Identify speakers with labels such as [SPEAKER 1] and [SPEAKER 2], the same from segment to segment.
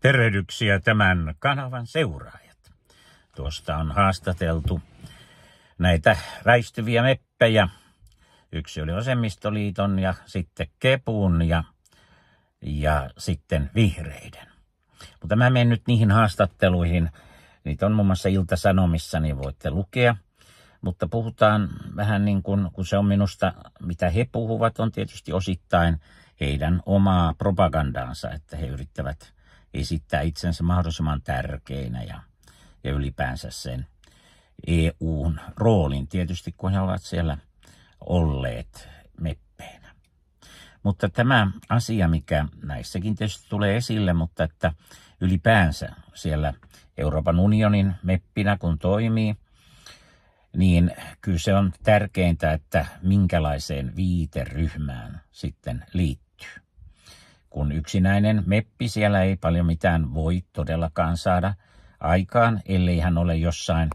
[SPEAKER 1] Tervehdyksiä tämän kanavan seuraajat. Tuosta on haastateltu näitä väistyviä meppejä. Yksi oli Osemmistoliiton ja sitten Kepun ja, ja sitten Vihreiden. Mutta mä menen nyt niihin haastatteluihin. Niitä on muun muassa Ilta-Sanomissa, niin voitte lukea. Mutta puhutaan vähän niin kuin, kun se on minusta, mitä he puhuvat, on tietysti osittain heidän omaa propagandaansa, että he yrittävät – esittää itsensä mahdollisimman tärkeinä ja, ja ylipäänsä sen EUn roolin tietysti, kun he ovat siellä olleet meppeinä. Mutta tämä asia, mikä näissäkin tietysti tulee esille, mutta että ylipäänsä siellä Euroopan unionin meppinä kun toimii, niin kyllä se on tärkeintä, että minkälaiseen viiteryhmään sitten liittyy kun yksinäinen meppi siellä ei paljon mitään voi todellakaan saada aikaan, ellei hän ole jossain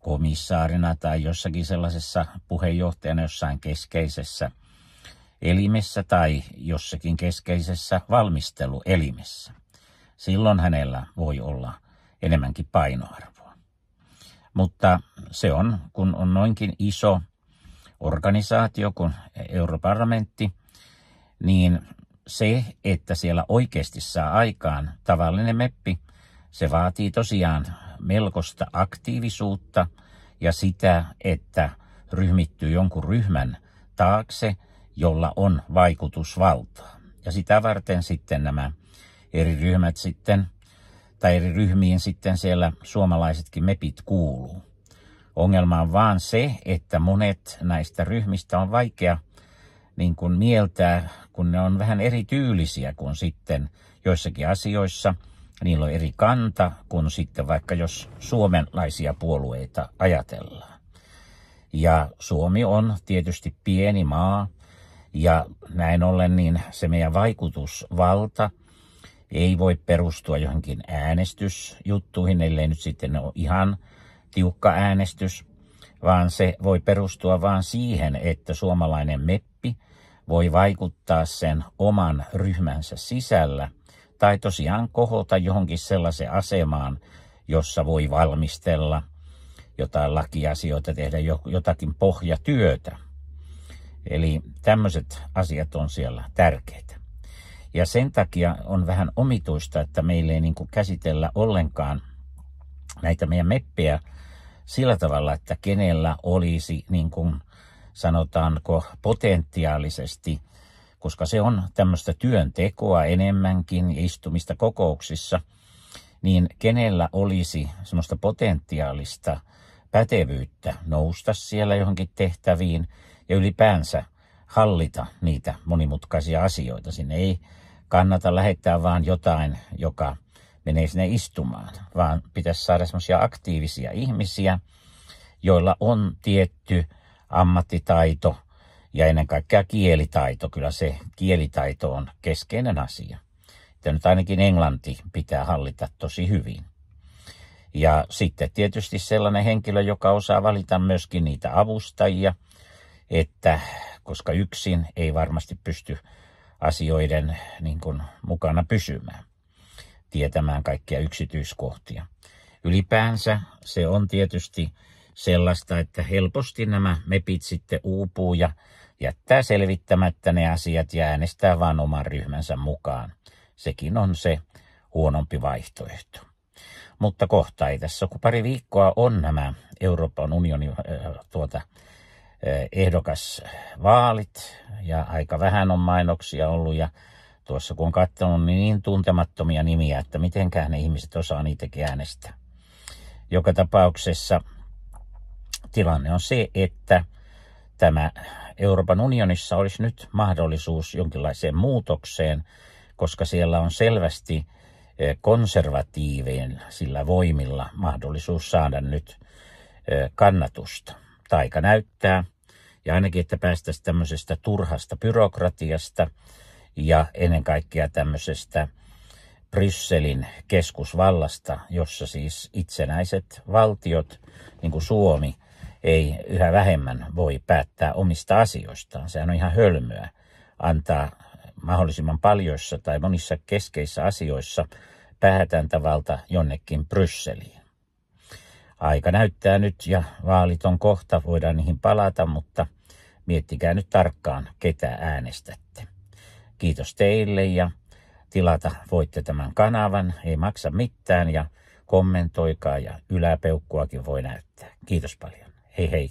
[SPEAKER 1] komissaarina tai jossakin sellaisessa puheenjohtajana jossain keskeisessä elimessä tai jossakin keskeisessä valmisteluelimessä. Silloin hänellä voi olla enemmänkin painoarvoa. Mutta se on, kun on noinkin iso organisaatio kuin europarlamentti, niin se, että siellä oikeasti saa aikaan tavallinen meppi, se vaatii tosiaan melkoista aktiivisuutta ja sitä, että ryhmittyy jonkun ryhmän taakse, jolla on vaikutusvaltaa. Ja sitä varten sitten nämä eri ryhmät sitten, tai eri ryhmiin sitten siellä suomalaisetkin mepit kuuluu. Ongelma on vaan se, että monet näistä ryhmistä on vaikea niin kuin mieltää, kun ne on vähän erityylisiä kuin sitten joissakin asioissa. Niillä on eri kanta kuin sitten vaikka jos suomenlaisia puolueita ajatellaan. Ja Suomi on tietysti pieni maa ja näin ollen niin se meidän vaikutusvalta ei voi perustua johonkin äänestysjuttuihin, ellei nyt sitten ole ihan tiukka äänestys, vaan se voi perustua vain siihen, että suomalainen meppi voi vaikuttaa sen oman ryhmänsä sisällä tai tosiaan kohota johonkin sellaiseen asemaan, jossa voi valmistella jotain lakiasioita, tehdä jotakin pohjatyötä. Eli tämmöiset asiat on siellä tärkeitä. Ja sen takia on vähän omituista, että meillä ei niin käsitellä ollenkaan näitä meidän meppejä – sillä tavalla, että kenellä olisi niin kuin sanotaanko potentiaalisesti, koska se on tämmöistä työntekoa enemmänkin istumista kokouksissa, niin kenellä olisi semmoista potentiaalista pätevyyttä nousta siellä johonkin tehtäviin ja ylipäänsä hallita niitä monimutkaisia asioita. Sinne ei kannata lähettää vaan jotain, joka menee sinne istumaan, vaan pitäisi saada semmoisia aktiivisia ihmisiä, joilla on tietty ammattitaito ja ennen kaikkea kielitaito. Kyllä se kielitaito on keskeinen asia. Ja nyt ainakin englanti pitää hallita tosi hyvin. Ja sitten tietysti sellainen henkilö, joka osaa valita myöskin niitä avustajia, että koska yksin ei varmasti pysty asioiden niin kuin, mukana pysymään tietämään kaikkia yksityiskohtia. Ylipäänsä se on tietysti sellaista, että helposti nämä mepit sitten uupuu ja jättää selvittämättä ne asiat ja äänestää vain oman ryhmänsä mukaan. Sekin on se huonompi vaihtoehto. Mutta kohta ei tässä, kun pari viikkoa on nämä Euroopan unionin äh, tuota, äh, ehdokasvaalit ja aika vähän on mainoksia ollut ja tuossa, kun on katsonut niin, niin tuntemattomia nimiä, että mitenkään ne ihmiset osaa niitäkin äänestää. Joka tapauksessa tilanne on se, että tämä Euroopan unionissa olisi nyt mahdollisuus jonkinlaiseen muutokseen, koska siellä on selvästi eh, konservatiivien sillä voimilla mahdollisuus saada nyt eh, kannatusta. Taika näyttää, ja ainakin, että päästäisiin tämmöisestä turhasta byrokratiasta – ja ennen kaikkea tämmöisestä Brysselin keskusvallasta, jossa siis itsenäiset valtiot, niin kuin Suomi, ei yhä vähemmän voi päättää omista asioistaan. Sehän on ihan hölmöä antaa mahdollisimman paljoissa tai monissa keskeissä asioissa päätäntävalta jonnekin Brysseliin. Aika näyttää nyt ja vaalit on kohta, voidaan niihin palata, mutta miettikää nyt tarkkaan, ketä äänestät. Kiitos teille ja tilata voitte tämän kanavan, ei maksa mitään ja kommentoikaa ja yläpeukkuakin voi näyttää. Kiitos paljon. Hei hei.